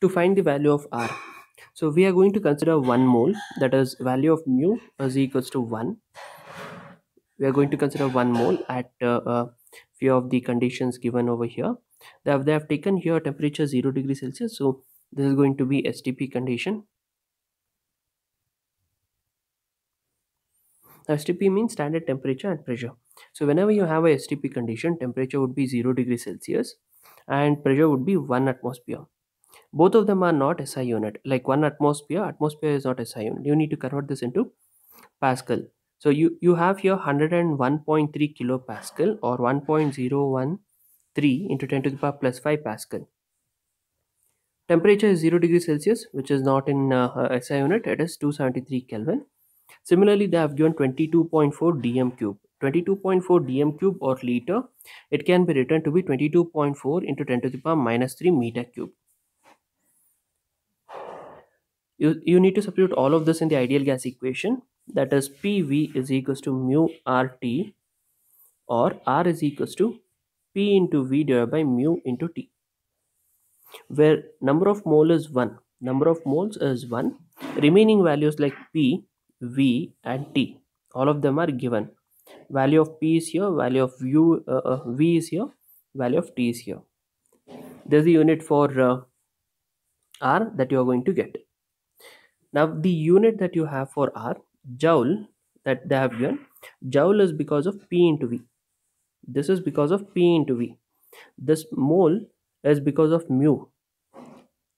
to find the value of r so we are going to consider 1 mole that is value of mu is equals to 1 we are going to consider 1 mole at a uh, uh, few of the conditions given over here they have, they have taken here temperature 0 degree celsius so this is going to be stp condition STP means standard temperature and pressure. So whenever you have a STP condition, temperature would be 0 degree Celsius and pressure would be 1 atmosphere. Both of them are not SI unit. Like one atmosphere, atmosphere is not SI unit. You need to convert this into Pascal. So you, you have your 101.3 kilopascal or 1.013 into 10 to the power plus 5 Pascal. Temperature is 0 degree Celsius, which is not in uh, SI unit. It is 273 Kelvin. Similarly, they have given 22.4 dm cube. 22.4 dm cube or liter, it can be written to be 22.4 into 10 to the power minus 3 meter cube you, you need to substitute all of this in the ideal gas equation that is PV is equals to mu RT or R is equals to P into V divided by mu into T where number of mole is 1 number of moles is 1 remaining values like P V and T all of them are given value of P is here value of U, uh, uh, V is here value of T is here there's a unit for uh, R that you are going to get now the unit that you have for R, joule that they have given, joule is because of P into V. This is because of P into V. This mole is because of mu.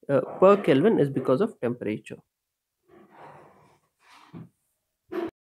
Uh, per Kelvin is because of temperature.